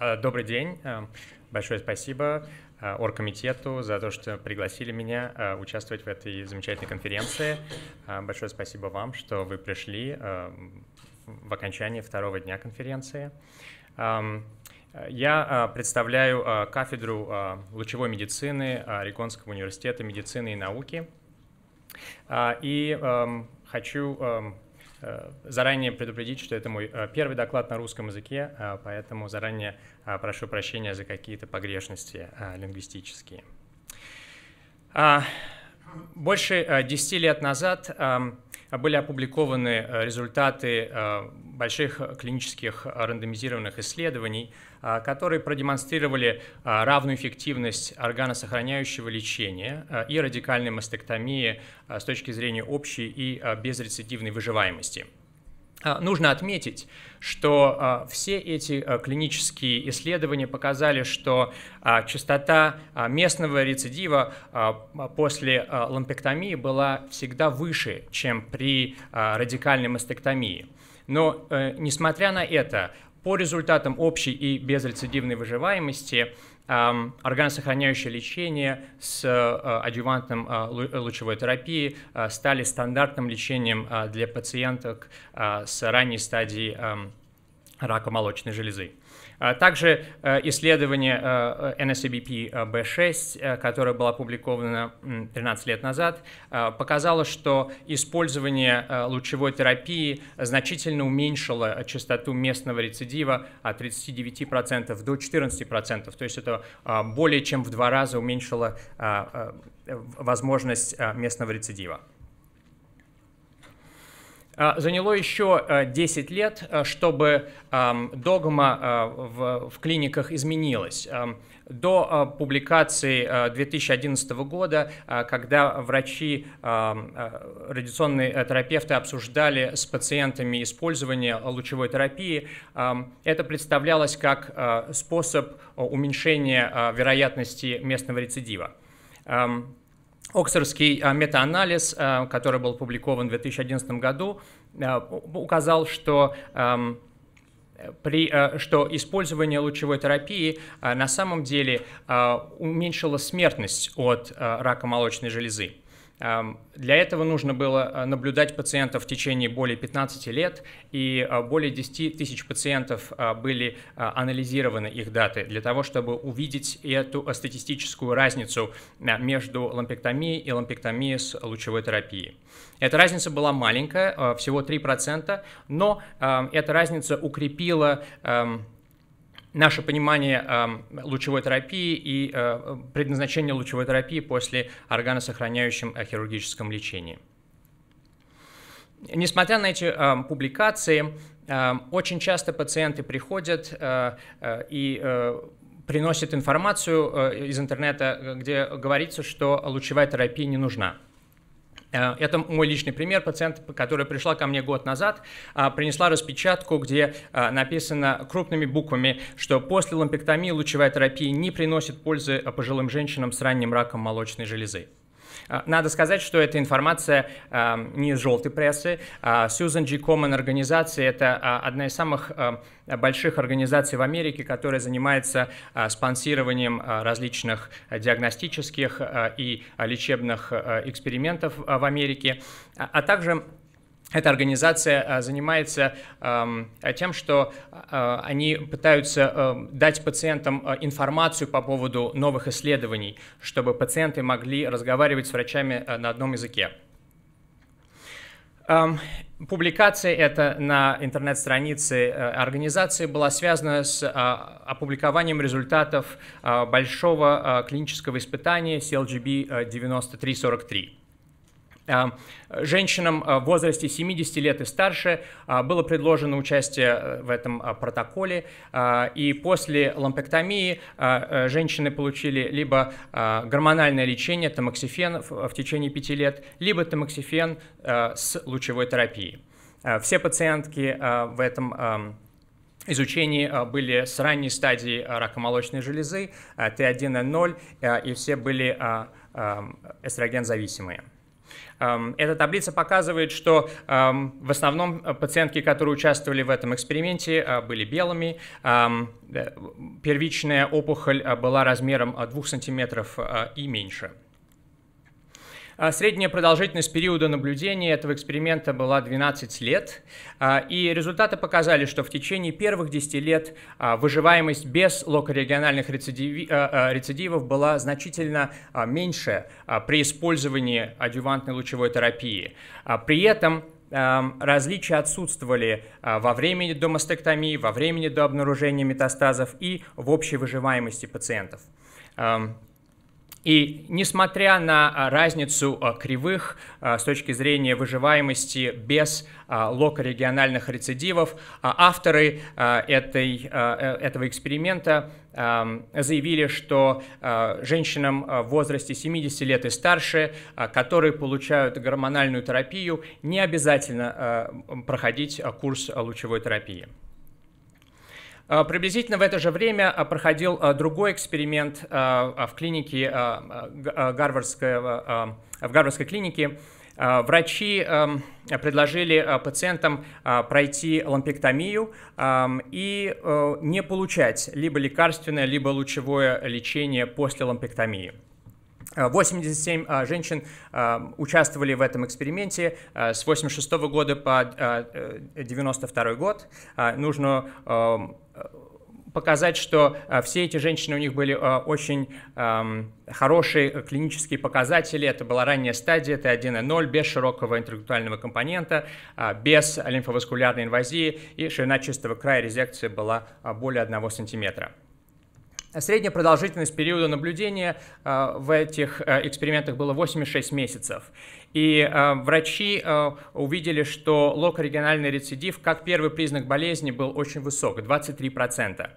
А, добрый день. А, большое спасибо а, оргкомитету за то, что пригласили меня участвовать в этой замечательной конференции. Большое спасибо вам, что вы пришли в окончании второго дня конференции. Я представляю кафедру лучевой медицины Орегонского университета медицины и науки. И хочу Э, заранее предупредить, что это мой э, первый доклад на русском языке, э, поэтому заранее прошу прощения за какие-то погрешности лингвистические. А, больше 10 лет назад эм, были опубликованы результаты больших клинических рандомизированных исследований – а, которые продемонстрировали а, равную эффективность органосохраняющего лечения а, и радикальной мастектомии с точки зрения общей и безрецидивной выживаемости. Нужно отметить, что все эти клинические исследования показали, что частота местного рецидива после лампектомии была всегда выше, чем при радикальной мастектомии. Но, э, несмотря на это, по результатам общей и безрецидивной выживаемости органосохраняющее лечение с э, адювантом э, э, лучевой терапии стали стандартным лечением для пациенток с ранней стадии рака молочной железы. А также э, исследование NSABP B6, которое было опубликовано 13 лет назад, э, показало, что использование э, лучевой терапии значительно уменьшило частоту местного рецидива от 39% до 14%. То есть это более чем в два раза уменьшило возможность местного рецидива. А, заняло еще 10 э, лет, э, чтобы догма э, в клиниках изменилась. До публикации 2011 года, когда врачи, радиационные терапевты обсуждали с пациентами использование лучевой терапии, это представлялось как способ уменьшения вероятности местного рецидива. Оксфордский а, метаанализ, а, который был опубликован в 2011 году, а, указал, что при, что использование лучевой терапии на самом деле уменьшило смертность от рака молочной железы. Для этого нужно было а, наблюдать пациентов в течение более 15 лет, и а, более 10 тысяч пациентов а, были анализированы их даты для того, чтобы увидеть эту статистическую разницу между лампектомией и лампектомией с лучевой терапией. Эта разница была маленькая, всего 3%, но эта разница укрепила наше понимание э, лучевой терапии и э, предназначение лучевой терапии после органосохраняющем э, хирургическом лечении. Несмотря на эти э, публикации, э, очень часто пациенты приходят э, э, и э, приносят информацию э, из интернета, где говорится, что лучевая терапия не нужна. Э, это мой личный пример. Пациент, которая пришла ко мне год назад, э, принесла распечатку, где э, написано крупными буквами, что после лампектомии лучевая терапия не приносит пользы пожилым женщинам с ранним раком молочной железы. А, надо сказать, что эта информация а, не из желтой прессы. Сьюзан G. Common организация – это а, одна из самых больших организаций в Америке, которая занимается спонсированием различных диагностических и лечебных экспериментов в Америке, а также эта организация э, занимается эм, тем, что э, они пытаются э, дать пациентам информацию по поводу новых исследований, чтобы пациенты могли разговаривать с врачами на одном языке. Эм, публикация эта на интернет-странице организации была связана с опубликованием результатов большого клинического испытания CLGB 9343. А, женщинам а, в возрасте 70 лет и старше а, было предложено участие э, в этом протоколе, и после лампектомии э, женщины получили либо гормональное лечение, тамоксифен в течение 5 лет, либо тамоксифен с лучевой терапией. Все пациентки в этом изучении были с ранней стадии рака молочной железы, Т1Н0, и все были эстроген-зависимые. Эм, эта таблица показывает, что эм, в основном э, пациентки, которые участвовали в этом эксперименте, э, были белыми. Эм, э, первичная опухоль была размером 2 см и меньше. А, средняя продолжительность периода наблюдения этого эксперимента была 12 лет, а, и результаты показали, что в течение первых 10 лет а, выживаемость без локорегиональных рецидивов была значительно меньше при использовании адювантной лучевой терапии. При этом различия отсутствовали во времени до мастектомии, во времени до обнаружения метастазов и в общей выживаемости пациентов. И несмотря на а, разницу а, кривых а, с точки зрения выживаемости без локорегиональных рецидивов, авторы этой, э, этого эксперимента заявили, что женщинам в возрасте 70 лет и старше, которые получают гормональную терапию, не обязательно проходить курс лучевой терапии. А, приблизительно в это же время а, проходил а, другой эксперимент в клинике Гарвардского, в Гарвардской клинике. Врачи эм, предложили пациентам пройти лампектомию и э, не получать либо лекарственное, либо лучевое лечение после лампектомии. 87 женщин участвовали в этом эксперименте с 86 года по 92 э, год. Нужно эм, показать, что э, все эти женщины, у них были э, очень эм, хорошие э, клинические показатели. Это была ранняя стадия это 1.0, без широкого интеллектуального компонента, без лимфоваскулярной инвазии, и ширина чистого края резекции была более 1 сантиметра. Средняя продолжительность периода наблюдения в этих экспериментах была 8,6 месяцев. И врачи увидели, что локорегиональный рецидив как первый признак болезни был очень высок, 23%. процента.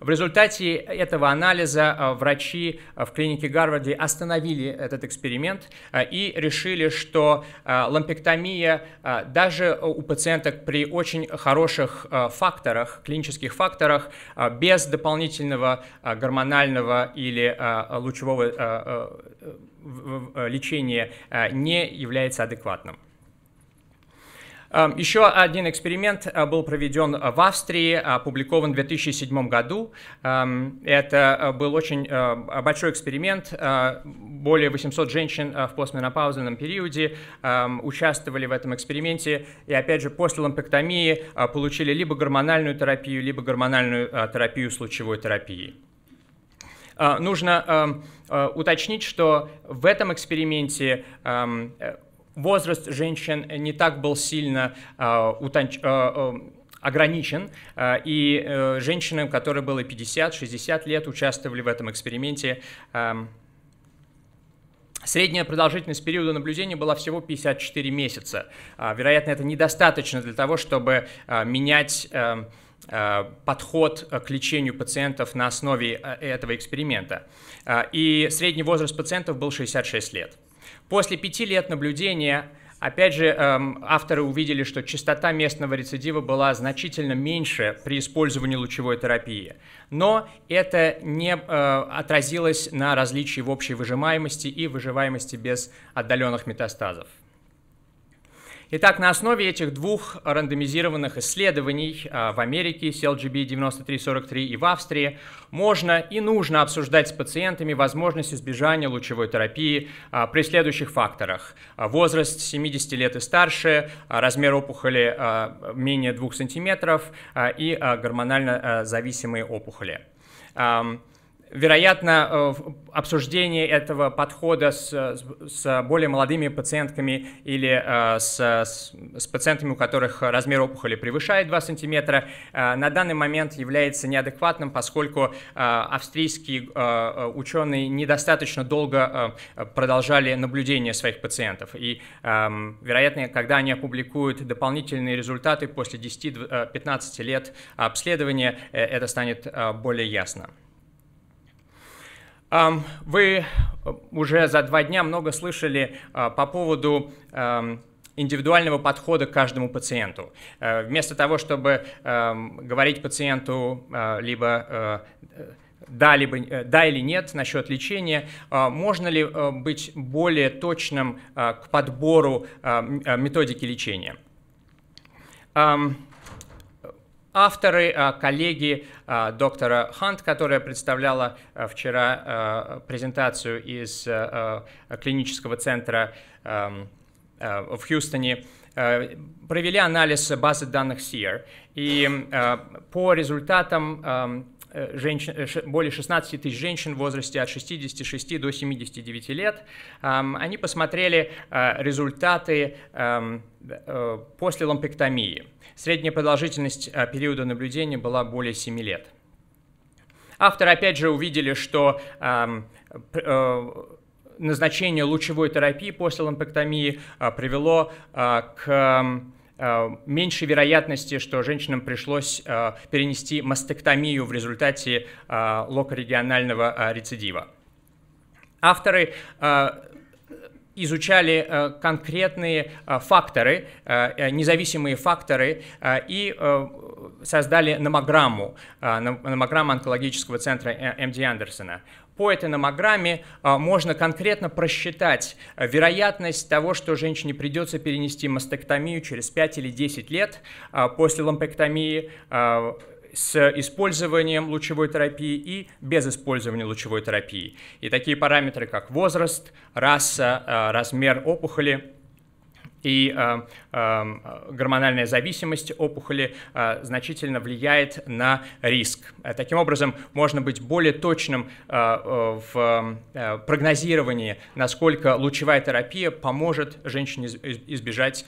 В результате этого анализа э, врачи э, в клинике Гарварда остановили этот эксперимент э, и решили, что лампектомия даже у пациенток при очень хороших факторах, клинических факторах, без дополнительного гормонального или лучевого лечения не является адекватным. Эм, еще один эксперимент э, был проведен э, в Австрии, опубликован в 2007 году. Эм, это э, был очень большой эксперимент. Более 800 женщин в постменопаузальном периоде эм, участвовали в этом эксперименте. И опять же, после лампектомии получили либо гормональную терапию, либо гормональную терапию с лучевой терапией. Нужно уточнить, что в этом эксперименте возраст женщин не так был сильно а, а, а, э, утонч... Э, ограничен, и женщинам, которые было 50-60 лет, участвовали в этом эксперименте. Средняя продолжительность периода наблюдения была всего 54 месяца. Вероятно, это недостаточно для того, чтобы менять подход к лечению пациентов на основе э, этого эксперимента. И средний возраст пациентов был 66 лет. После пяти лет наблюдения, опять же, эм, авторы увидели, что частота местного рецидива была значительно меньше при использовании лучевой терапии. Но это не э, отразилось на различии в общей выжимаемости и выживаемости без отдаленных метастазов. Итак, на основе этих двух рандомизированных исследований а, в Америке с LGB 9343 и в Австрии можно и нужно обсуждать с пациентами возможность избежания лучевой терапии а, при следующих факторах. А, возраст 70 лет и старше, размер опухоли менее 2 см и гормонально зависимые опухоли. Вероятно, э, обсуждение этого подхода с, с более молодыми пациентками или э, с, с, с пациентами, у которых размер опухоли превышает 2 см, э, на данный момент является неадекватным, поскольку австрийские ученые недостаточно долго продолжали наблюдение своих пациентов. И, эм, вероятно, когда они опубликуют дополнительные результаты после 10-15 лет обследования, это станет более ясно. Вы э, уже за два дня много слышали а, по поводу индивидуального подхода к каждому пациенту. Э, вместо того, чтобы говорить пациенту а, либо э, да, либо, да или нет насчет лечения, а, можно ли быть более точным к подбору методики лечения? авторы, а, коллеги а, доктора Хант, которая представляла а, вчера презентацию из клинического центра в Хьюстоне, провели анализ базы данных SEER. И по результатам Э, женщин, э, более 16 тысяч женщин в возрасте от 66 до 79 лет. Они посмотрели э, результаты эм, после лампектомии. Средняя продолжительность периода наблюдения была более 7 лет. Авторы опять же увидели, что эм, назначение лучевой терапии после лампектомии привело к эм, Э, меньше вероятности, что женщинам пришлось э, перенести мастектомию в результате э, локорегионального рецидива. Авторы изучали э, конкретные э, факторы, э, независимые факторы и создали номограмму, номограмму онкологического центра МД Андерсона по этой номограмме можно конкретно просчитать вероятность того, что женщине придется перенести мастектомию через 5 или 10 лет после лампектомии с использованием лучевой терапии и без использования лучевой терапии. И такие параметры, как возраст, раса, э, размер опухоли и э, э, гормональная зависимость опухоли значительно влияет на риск. Таким образом, можно быть более точным в прогнозировании, насколько лучевая терапия поможет женщине избежать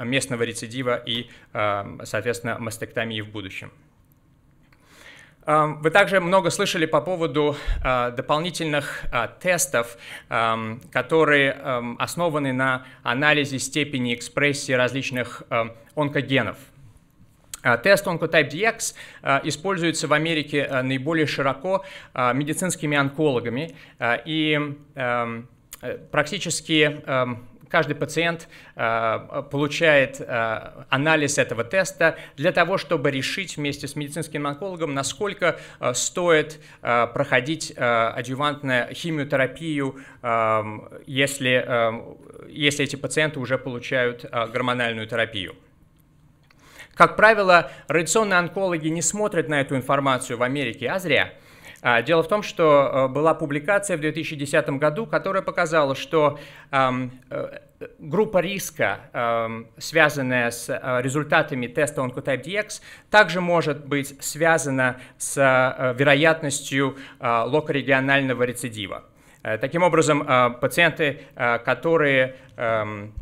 местного рецидива и, соответственно, мастектомии в будущем. Эм, вы также много слышали по поводу э, дополнительных э, тестов, эм, которые эм, основаны на анализе степени экспрессии различных онкогенов. Э, тест Oncotype DX используется в Америке наиболее широко медицинскими онкологами, и практически каждый пациент э, получает э, анализ этого теста для того, чтобы решить вместе с медицинским онкологом, насколько э, стоит проходить адювантную химиотерапию, эм, если, эм, если эти пациенты уже получают гормональную терапию. Как правило, радиационные онкологи не смотрят на эту информацию в Америке, а зря – а, дело в том, что э, была публикация в 2010 году, которая показала, что э, группа риска, связанная с э, результатами теста Oncotype DX, также может быть связана с вероятностью локорегионального рецидива. Таким образом, пациенты, которые эм,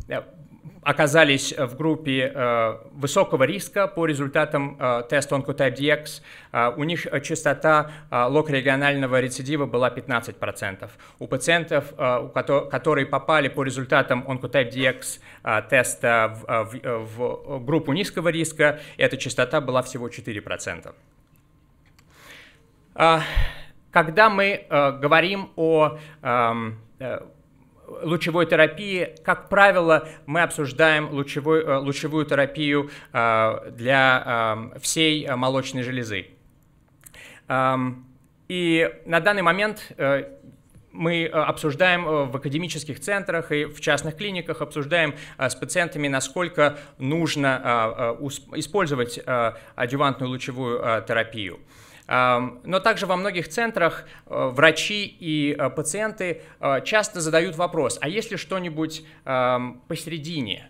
оказались э, в группе э, высокого риска по результатам э, теста Oncotype DX. Э, у них э, частота э, локорегионального рецидива была 15%. У пациентов, э, у кото- которые попали по результатам Oncotype DX э, теста в, э, в, в группу низкого риска, эта частота была всего 4%. Э, когда мы э, говорим о эм, э, лучевой терапии, как правило, мы обсуждаем лучевой, э, лучевую терапию э, для э, всей молочной железы. Эм, и на данный момент мы обсуждаем в академических центрах и в частных клиниках, обсуждаем с пациентами, насколько нужно использовать адювантную лучевую терапию. Но также во многих центрах э, врачи и э, пациенты э, часто задают вопрос, а есть ли что-нибудь посередине?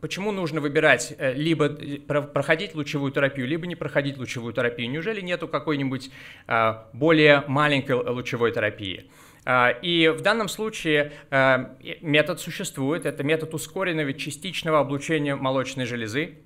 Почему нужно выбирать либо проходить лучевую терапию, либо не проходить лучевую терапию? Неужели нету какой-нибудь более маленькой лучевой терапии? А, и в данном случае метод существует, это метод ускоренного частичного облучения молочной железы,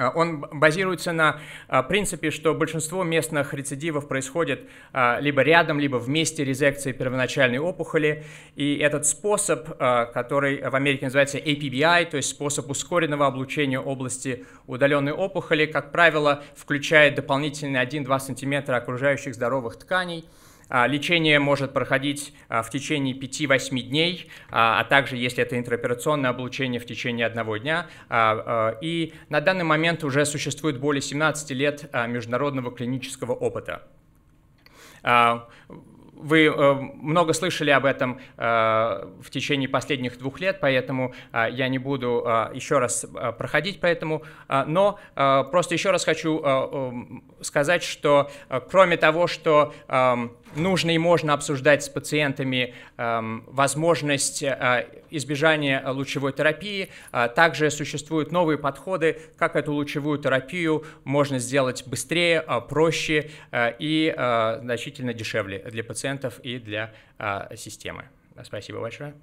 Э, он базируется на э, принципе, что большинство местных рецидивов происходит э, либо рядом, либо вместе резекции первоначальной опухоли. И этот способ, который в Америке называется APBI, то есть способ ускоренного облучения области удаленной опухоли, как правило, включает дополнительные 1-2 см окружающих здоровых тканей – а, лечение может проходить а, в течение 5-8 дней, а, а также, если это интраоперационное облучение, в течение одного дня. И на данный момент уже существует более 17 лет международного клинического опыта. Вы э, много слышали об этом э, в течение последних двух лет, поэтому я не буду еще раз проходить по этому. Но просто еще раз хочу сказать, что кроме того, что нужно и можно обсуждать с пациентами э, возможность э, избежания лучевой терапии. Э, также существуют новые подходы, как эту лучевую терапию можно сделать быстрее, э, проще э, и э, значительно дешевле для пациентов и для э, системы. Спасибо большое.